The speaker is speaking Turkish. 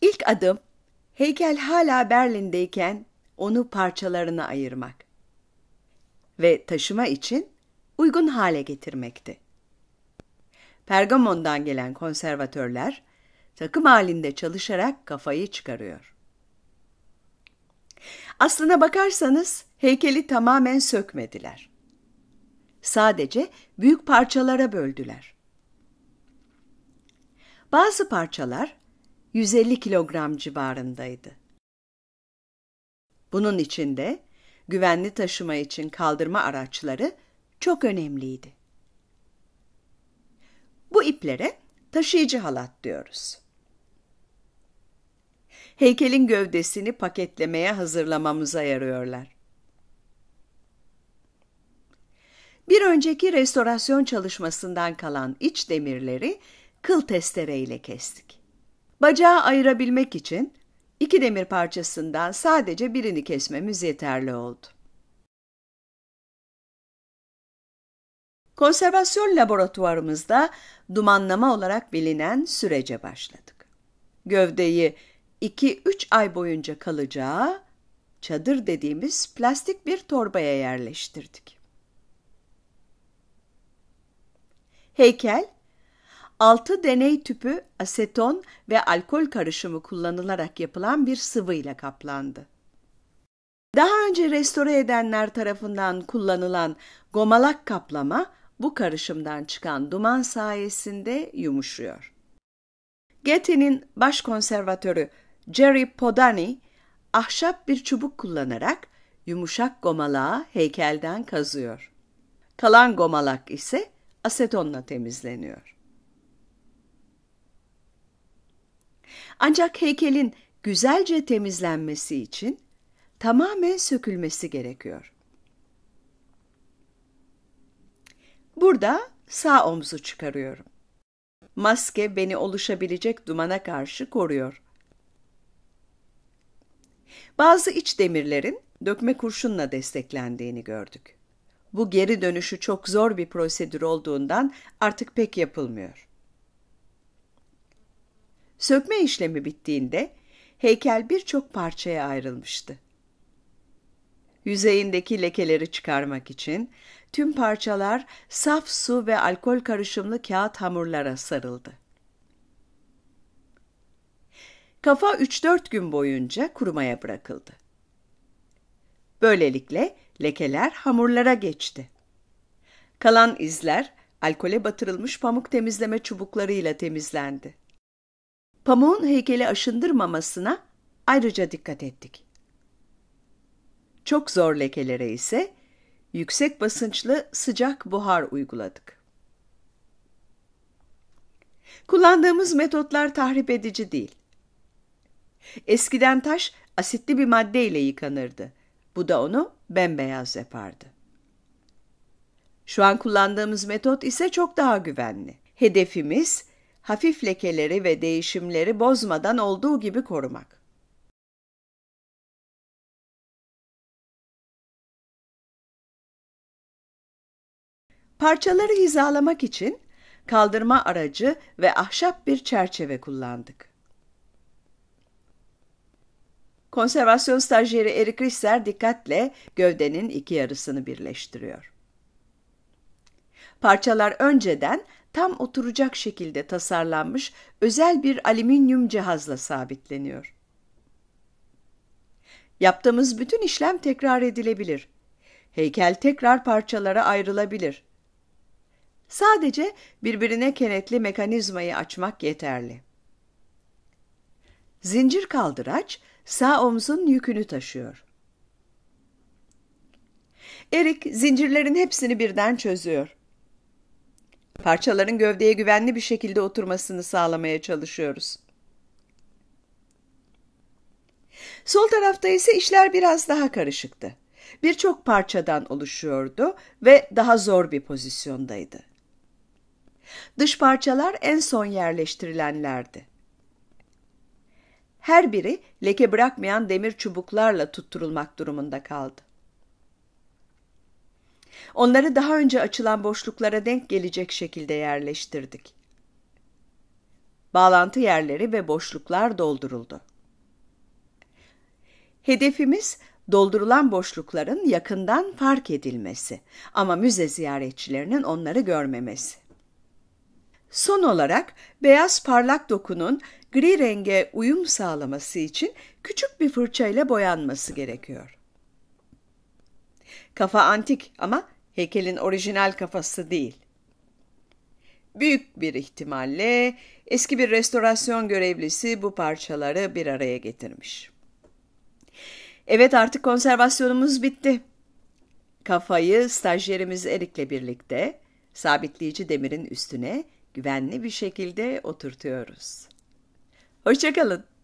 İlk adım heykel hala Berlin'deyken onu parçalarına ayırmak ve taşıma için uygun hale getirmekti. Pergamon'dan gelen konservatörler takım halinde çalışarak kafayı çıkarıyor. Aslına bakarsanız heykeli tamamen sökmediler. Sadece büyük parçalara böldüler. Bazı parçalar 150 kilogram civarındaydı. Bunun içinde güvenli taşıma için kaldırma araçları çok önemliydi. Bu iplere taşıyıcı halat diyoruz. Heykelin gövdesini paketlemeye hazırlamamıza yarıyorlar. Bir önceki restorasyon çalışmasından kalan iç demirleri kıl testereyle kestik. Bacağı ayırabilmek için iki demir parçasından sadece birini kesmemiz yeterli oldu. Konservasyon laboratuvarımızda dumanlama olarak bilinen sürece başladık. Gövdeyi 2-3 ay boyunca kalacağı çadır dediğimiz plastik bir torbaya yerleştirdik. Heykel 6 deney tüpü aseton ve alkol karışımı kullanılarak yapılan bir sıvı ile kaplandı. Daha önce restore edenler tarafından kullanılan gomalak kaplama bu karışımdan çıkan duman sayesinde yumuşuyor. Getty'nin baş konservatörü Jerry Podani ahşap bir çubuk kullanarak yumuşak gomalağı heykelden kazıyor. Kalan gomalak ise asetonla temizleniyor. Ancak heykelin güzelce temizlenmesi için tamamen sökülmesi gerekiyor. Burada sağ omzu çıkarıyorum. Maske beni oluşabilecek dumana karşı koruyor. Bazı iç demirlerin dökme kurşunla desteklendiğini gördük. Bu geri dönüşü çok zor bir prosedür olduğundan artık pek yapılmıyor. Sökme işlemi bittiğinde heykel birçok parçaya ayrılmıştı. Yüzeyindeki lekeleri çıkarmak için tüm parçalar saf su ve alkol karışımlı kağıt hamurlara sarıldı. Kafa 3-4 gün boyunca kurumaya bırakıldı. Böylelikle lekeler hamurlara geçti. Kalan izler alkole batırılmış pamuk temizleme çubuklarıyla temizlendi. Pamuğun heykeli aşındırmamasına ayrıca dikkat ettik. Çok zor lekelere ise yüksek basınçlı sıcak buhar uyguladık. Kullandığımız metotlar tahrip edici değil. Eskiden taş asitli bir madde ile yıkanırdı. Bu da onu bembeyaz yapardı. Şu an kullandığımız metot ise çok daha güvenli. Hedefimiz hafif lekeleri ve değişimleri bozmadan olduğu gibi korumak. Parçaları hizalamak için kaldırma aracı ve ahşap bir çerçeve kullandık. Konservasyon stajyeri Erik Risser dikkatle gövdenin iki yarısını birleştiriyor. Parçalar önceden tam oturacak şekilde tasarlanmış özel bir alüminyum cihazla sabitleniyor. Yaptığımız bütün işlem tekrar edilebilir. Heykel tekrar parçalara ayrılabilir. Sadece birbirine kenetli mekanizmayı açmak yeterli. Zincir kaldıraç sağ omzun yükünü taşıyor. Erik zincirlerin hepsini birden çözüyor. Parçaların gövdeye güvenli bir şekilde oturmasını sağlamaya çalışıyoruz. Sol tarafta ise işler biraz daha karışıktı. Birçok parçadan oluşuyordu ve daha zor bir pozisyondaydı. Dış parçalar en son yerleştirilenlerdi. Her biri leke bırakmayan demir çubuklarla tutturulmak durumunda kaldı. Onları daha önce açılan boşluklara denk gelecek şekilde yerleştirdik. Bağlantı yerleri ve boşluklar dolduruldu. Hedefimiz doldurulan boşlukların yakından fark edilmesi ama müze ziyaretçilerinin onları görmemesi. Son olarak beyaz parlak dokunun gri renge uyum sağlaması için küçük bir fırçayla boyanması gerekiyor. Kafa antik ama heykelin orijinal kafası değil. Büyük bir ihtimalle eski bir restorasyon görevlisi bu parçaları bir araya getirmiş. Evet artık konservasyonumuz bitti. Kafayı stajyerimiz Erik'le birlikte sabitleyici demirin üstüne güvenli bir şekilde oturtuyoruz. Hoşçakalın.